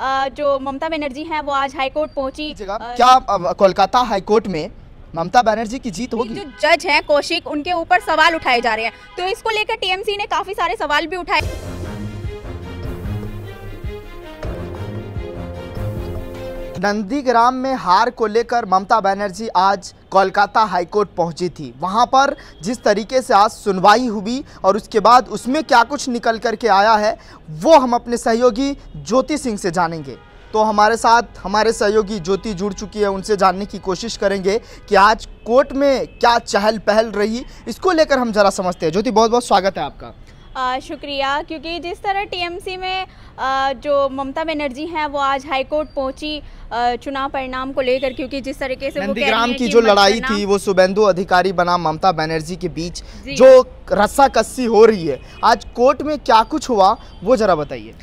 जो ममता बनर्जी हैं वो आज हाईकोर्ट पहुंची क्या कोलकाता हाईकोर्ट में ममता बनर्जी की जीत होगी जो जज हैं कौशिक उनके ऊपर सवाल उठाए जा रहे हैं तो इसको लेकर टीएमसी ने काफी सारे सवाल भी उठाए नंदीग्राम में हार को लेकर ममता बनर्जी आज कोलकाता हाईकोर्ट पहुंची थी वहां पर जिस तरीके से आज सुनवाई हुई और उसके बाद उसमें क्या कुछ निकल कर के आया है वो हम अपने सहयोगी ज्योति सिंह से जानेंगे तो हमारे साथ हमारे सहयोगी ज्योति जुड़ चुकी है उनसे जानने की कोशिश करेंगे कि आज कोर्ट में क्या चहल पहल रही इसको लेकर हम ज़रा समझते हैं ज्योति बहुत बहुत स्वागत है आपका शुक्रिया क्योंकि जिस तरह टीएमसी में जो ममता बनर्जी हैं वो आज हाईकोर्ट पहुंची चुनाव परिणाम को लेकर क्योंकि जिस तरीके से नंदीग्राम की जो लड़ाई थी वो सुबेंदु अधिकारी बना ममता बनर्जी के बीच जो रस्सा कस्सी हो रही है आज कोर्ट में क्या कुछ हुआ वो जरा बताइए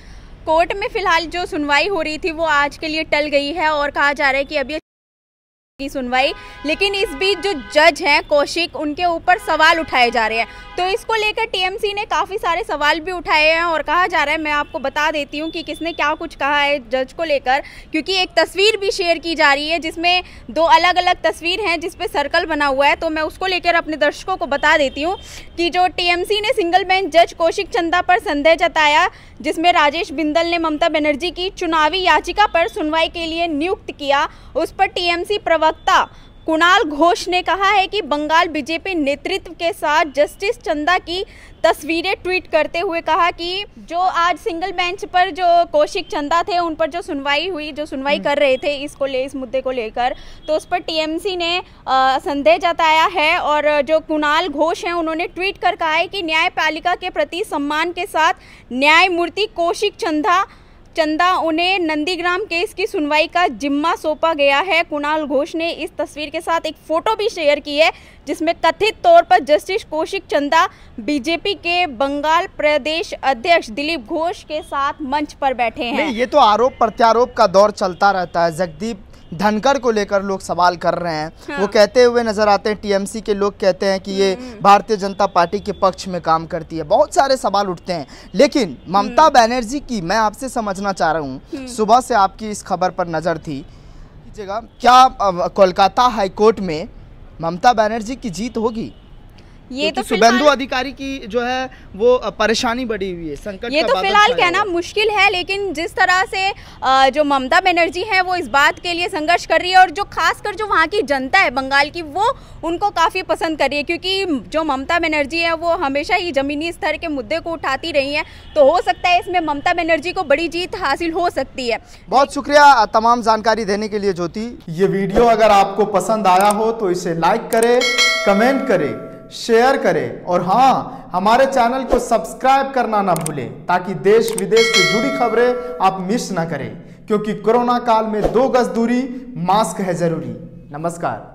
कोर्ट में फिलहाल जो सुनवाई हो रही थी वो आज के लिए टल गई है और कहा जा रहा है कि अभी की सुनवाई लेकिन इस बीच जो जज हैं कौशिक उनके ऊपर सवाल उठाए जा रहे हैं तो इसको लेकर टीएमसी ने काफ़ी सारे सवाल भी उठाए हैं और कहा जा रहा है मैं आपको बता देती हूँ कि किसने क्या कुछ कहा है जज को लेकर क्योंकि एक तस्वीर भी शेयर की जा रही है जिसमें दो अलग अलग तस्वीर हैं जिसपे सर्कल बना हुआ है तो मैं उसको लेकर अपने दर्शकों को बता देती हूँ कि जो टीएमसी ने सिंगल बेंच जज कौशिक चंदा पर संदेह जताया जिसमें राजेश बिंदल ने ममता बनर्जी की चुनावी याचिका पर सुनवाई के लिए नियुक्त किया उस पर टीएमसी प्रवक्ता कुणाल घोष ने कहा है कि बंगाल बीजेपी नेतृत्व के साथ जस्टिस चंदा की तस्वीरें ट्वीट करते हुए कहा कि जो आज सिंगल बेंच पर जो कौशिक चंदा थे उन पर जो सुनवाई हुई जो सुनवाई हम्म। कर रहे थे इसको ले इस मुद्दे को लेकर तो उस पर टीएमसी ने संदेह जताया है और जो कुणाल घोष हैं उन्होंने ट्वीट कर कहा है कि न्यायपालिका के प्रति सम्मान के साथ न्यायमूर्ति कौशिक चंदा चंदा उन्हें नंदीग्राम केस की सुनवाई का जिम्मा सौंपा गया है कुणाल घोष ने इस तस्वीर के साथ एक फ़ोटो भी शेयर की है जिसमें कथित तौर पर जस्टिस कौशिक चंदा बीजेपी के बंगाल प्रदेश अध्यक्ष दिलीप घोष के साथ मंच पर बैठे हैं ये तो आरोप प्रत्यारोप का दौर चलता रहता है जगदीप धनकर को लेकर लोग सवाल कर रहे हैं हाँ। वो कहते हुए नजर आते हैं टीएमसी के लोग कहते हैं कि ये हम्म। भारतीय जनता पार्टी के पक्ष में काम करती है बहुत सारे सवाल उठते हैं लेकिन ममता हम्म। बनर्जी की मैं आपसे समझना चाह रहा हूँ हम्म। सुबह से आपकी इस खबर पर नज़र थी जगह क्या कोलकाता हाईकोर्ट में ममता बनर्जी की जीत होगी ये तो शुभेंदु अधिकारी की जो है वो परेशानी बढ़ी हुई है संकट ये तो फिलहाल कहना मुश्किल है लेकिन जिस तरह से जो ममता बनर्जी है वो इस बात के लिए संघर्ष कर रही है और जो खासकर जो वहाँ की जनता है बंगाल की वो उनको काफ़ी पसंद कर रही है क्योंकि जो ममता बनर्जी है वो हमेशा ही ज़मीनी स्तर के मुद्दे को उठाती रही है तो हो सकता है इसमें ममता बनर्जी को बड़ी जीत हासिल हो सकती है बहुत शुक्रिया तमाम जानकारी देने के लिए ज्योति ये वीडियो अगर आपको पसंद आया हो तो इसे लाइक करे कमेंट करें शेयर करें और हाँ हमारे चैनल को सब्सक्राइब करना ना भूलें ताकि देश विदेश से जुड़ी खबरें आप मिस ना करें क्योंकि कोरोना काल में दो गज दूरी मास्क है जरूरी नमस्कार